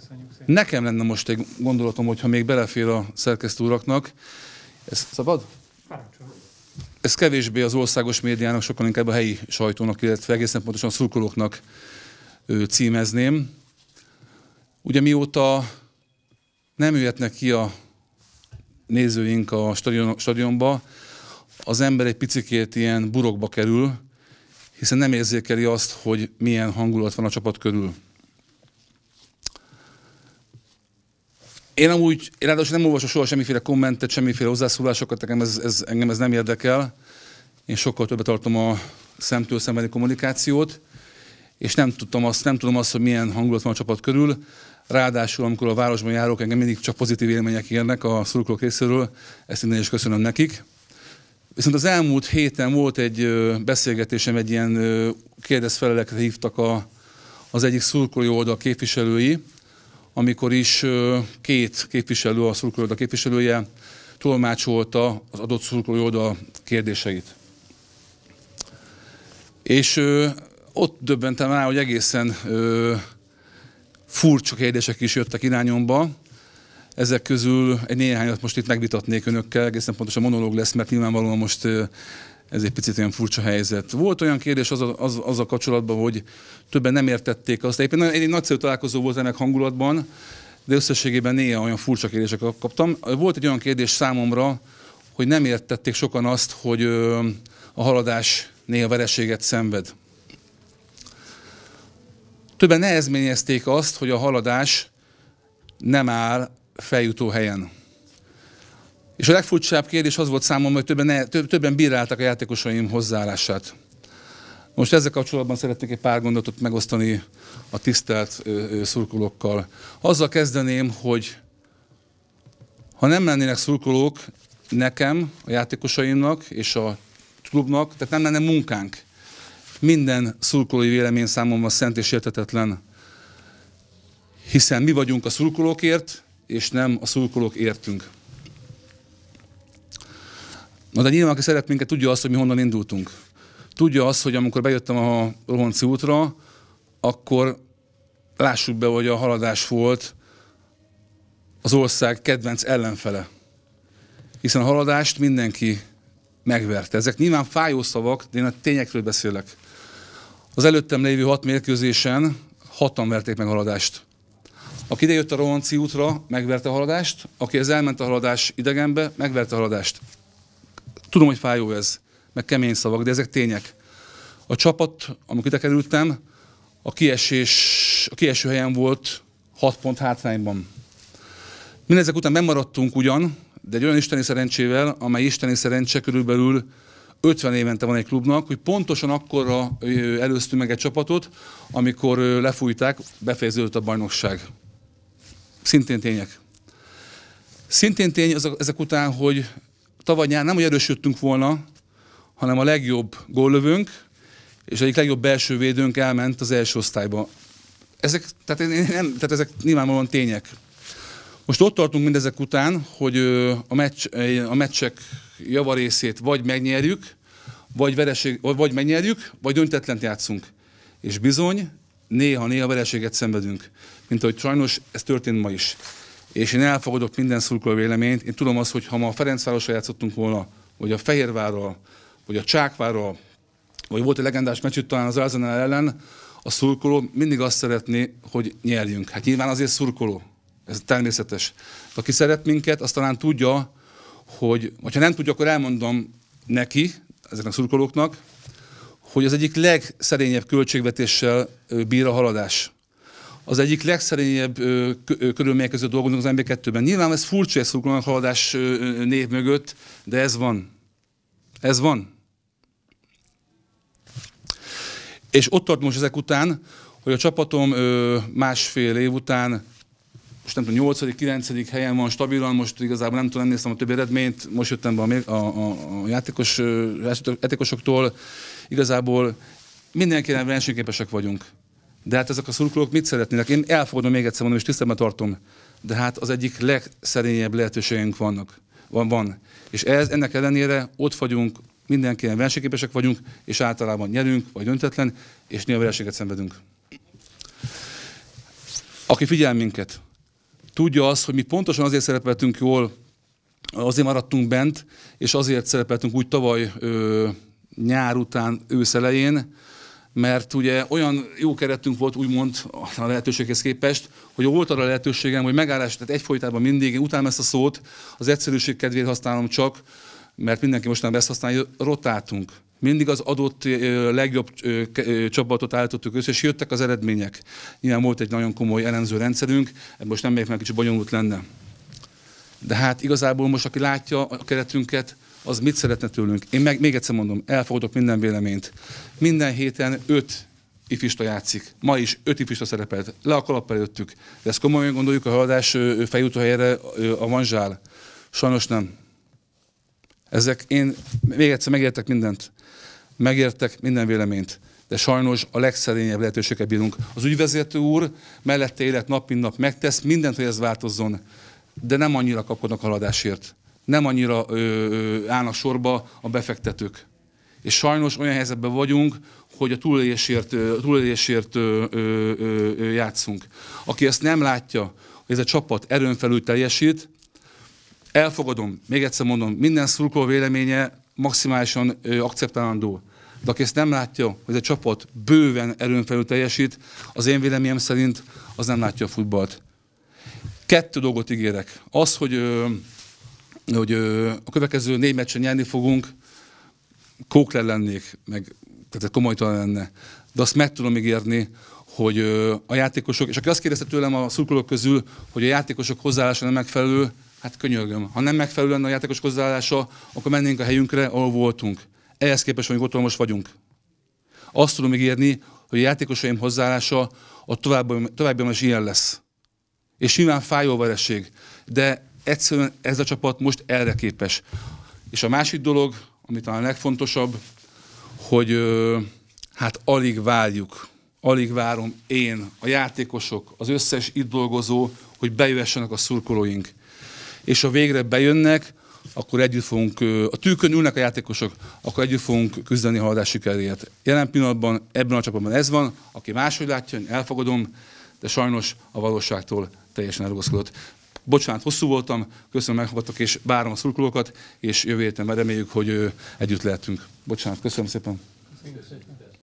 Köszönjük szépen. Nekem lenne most egy gondolatom, hogyha még belefér a szerkesztő uraknak. Ez szabad? Parancsolj. Ez kevésbé az országos médiának, sokkal inkább a helyi sajtónak, illetve egészen pontosan a szurkolóknak címezném. Ugye mióta nem jöhetnek ki a nézőink a stadion, stadionba, az ember egy picikét ilyen burokba kerül, hiszen nem érzékeli azt, hogy milyen hangulat van a csapat körül. Én amúgy, én ráadásul nem olvasok soha semmiféle kommentet, semmiféle hozzászólásokat, engem ez, ez, engem ez nem érdekel. Én sokkal többet tartom a szemtől szembeni kommunikációt, és nem, tudtam azt, nem tudom azt, hogy milyen hangulat van a csapat körül. Ráadásul, amikor a városban járok, engem mindig csak pozitív élmények érnek a szurkolók részéről, ezt innen is köszönöm nekik. Viszont az elmúlt héten volt egy beszélgetésem, egy ilyen kérdezfelelekre hívtak a, az egyik szurkoló oldal képviselői, amikor is két képviselő, a oldal képviselője tolmácsolta az adott oldal kérdéseit. És ott döbbentem rá, hogy egészen furcsa kérdések is jöttek irányomba, ezek közül egy néhányat most itt megvitatnék önökkel, egészen pontosan monológ lesz, mert nyilvánvalóan most ez egy picit olyan furcsa helyzet. Volt olyan kérdés az a, az, az a kapcsolatban, hogy többen nem értették azt. Éppen egy, egy nagyszerű találkozó volt ennek hangulatban, de összességében néha olyan furcsa kérdéseket kaptam. Volt egy olyan kérdés számomra, hogy nem értették sokan azt, hogy a haladás néha vereséget szenved. Többen nehezményezték azt, hogy a haladás nem áll feljutó helyen. És a legfurcsább kérdés az volt számomra, hogy többen, ne, több, többen bíráltak a játékosaim hozzáállását. Most ezzel kapcsolatban szeretnék egy pár gondotot megosztani a tisztelt szurkolókkal. Azzal kezdeném, hogy ha nem lennének szurkolók nekem, a játékosaimnak és a klubnak, tehát nem lenne munkánk. Minden szurkolói vélemény számomra szent és értetetlen, hiszen mi vagyunk a szurkolókért, és nem a szurkolók értünk. Na de nyilván, aki szeret minket, tudja azt, hogy mi honnan indultunk. Tudja azt, hogy amikor bejöttem a Rohonci útra, akkor lássuk be, hogy a haladás volt az ország kedvenc ellenfele. Hiszen a haladást mindenki megverte. Ezek nyilván fájó szavak, de én a tényekről beszélek. Az előttem lévő hat mérkőzésen hatan verték meg a haladást. Aki idejött a Rohanci útra, megverte a haladást, aki ez elment a haladás idegenbe, megverte a haladást. Tudom, hogy fájó ez, meg kemény szavak, de ezek tények. A csapat, amikor ide kerültem, a, kiesés, a kieső helyen volt 6 pont hátrányban. Mindezek után bemaradtunk ugyan, de egy olyan isteni szerencsével, amely isteni szerencse körülbelül 50 évente van egy klubnak, hogy pontosan akkor előztünk meg egy csapatot, amikor lefújták, befejeződött a bajnokság. Szintén tények. Szintén tény ezek után, hogy tavaly nyár nem, hogy erősödtünk volna, hanem a legjobb góllövőnk, és egyik legjobb belső védőnk elment az első osztályba. Ezek, tehát, én, nem, tehát ezek nyilvánvalóan tények. Most ott tartunk mindezek után, hogy a, meccs, a meccsek javarészét vagy megnyerjük, vagy, vereség, vagy megnyerjük, vagy döntetlen játszunk. És bizony, néha-néha vereséget szenvedünk, mint ahogy sajnos ez történt ma is és én elfogadok minden szurkoló véleményt. Én tudom azt, hogy ha ma a Ferencvárosra játszottunk volna, vagy a Fehérvárral, vagy a Csákvárral, vagy volt egy legendás meccsük talán az Arsenal ellen, a szurkoló mindig azt szeretné, hogy nyerjünk. Hát nyilván azért szurkoló, ez természetes. Aki szeret minket, azt talán tudja, hogy, vagy ha nem tudja, akkor elmondom neki, ezeknek a szurkolóknak, hogy az egyik legszerényebb költségvetéssel bír a haladás az egyik legszerényebb körülmények között dolgozunk az MB2-ben. Nyilván ez furcsa, ez haladás név mögött, de ez van. Ez van. És ott tart most ezek után, hogy a csapatom másfél év után most nem tudom, 8 9 helyen van stabilan, most igazából nem tudom, nem néztem a többi eredményt, most jöttem be a, a, a játékos, játékosoktól, igazából mindenkinek versenyképesek vagyunk. De hát ezek a szurkolók mit szeretnének? Én elfogadom még egyszer mondom, és tisztelmet tartom. De hát az egyik legszerényebb lehetőségünk vannak. Van, van. És ez, ennek ellenére ott vagyunk, mindenkinek versenyképesek vagyunk, és általában nyerünk, vagy döntetlen, és néha vereséget szenvedünk. Aki figyel minket, tudja azt, hogy mi pontosan azért szerepeltünk jól, azért maradtunk bent, és azért szerepeltünk úgy tavaly ö, nyár után elején, mert ugye olyan jó keretünk volt úgymond a lehetőséghez képest, hogy volt arra lehetőségem, hogy megállás, tehát egyfolytában mindig, utána ezt a szót, az egyszerűség kedvéért használom csak, mert mindenki mostanában ezt használja, rotáltunk. Mindig az adott legjobb csapatot állítottuk össze, és jöttek az eredmények. Ilyen volt egy nagyon komoly elemző rendszerünk, most nem még meg kicsit bonyolult lenne. De hát igazából most, aki látja a keretünket, az mit szeretne tőlünk. Én meg, még egyszer mondom, elfogadok minden véleményt. Minden héten öt ifista játszik. Ma is öt ifista szerepelt. Le a kalap előttük. De ezt komolyan gondoljuk, a haladás feljutó helyre a vanzsál. Sajnos nem. Ezek én még egyszer megértek mindent. Megértek minden véleményt de sajnos a legszerényebb lehetőséget bírunk. Az ügyvezető úr mellette élet nap, mint nap megtesz mindent, hogy ez változzon, de nem annyira kapkodnak haladásért nem annyira ö, ö, állnak sorba a befektetők. És sajnos olyan helyzetben vagyunk, hogy a túlélésért, túlélésért ö, ö, ö, játszunk. Aki ezt nem látja, hogy ez a csapat erőn felül teljesít, elfogadom, még egyszer mondom, minden szurkoló véleménye maximálisan ö, akceptálandó. De aki ezt nem látja, hogy ez a csapat bőven erőn felül teljesít, az én véleményem szerint az nem látja a futballt. Kettő dolgot ígérek. Az, hogy ö, hogy a következő négy meccsen nyerni fogunk, kókler lennék, meg tehát komolytalan lenne. De azt meg tudom ígérni, hogy a játékosok, és aki azt kérdezte tőlem a szurkolók közül, hogy a játékosok hozzáállása nem megfelelő, hát könyörgöm. Ha nem megfelelő lenne a játékos hozzáállása, akkor mennénk a helyünkre, ahol voltunk. Ehhez képest, hogy otthon most vagyunk. Azt tudom ígérni, hogy a játékosaim hozzáállása a további is ilyen lesz. És nyilván fájó vereség, De egyszerűen ez a csapat most erre képes. És a másik dolog, ami talán legfontosabb, hogy ö, hát alig várjuk, alig várom én, a játékosok, az összes itt dolgozó, hogy bejöhessenek a szurkolóink. És ha végre bejönnek, akkor együtt fogunk, a tűkön ülnek a játékosok, akkor együtt fogunk küzdeni haladás sikerét. Jelen pillanatban ebben a csapatban ez van, aki máshogy látja, én elfogadom, de sajnos a valóságtól teljesen elrugaszkodott. Bocsánat, hosszú voltam, köszönöm, meghallgattak, és várom a szurkolókat, és jövő héten reméljük, hogy együtt lehetünk. Bocsánat, köszönöm szépen. Köszönöm.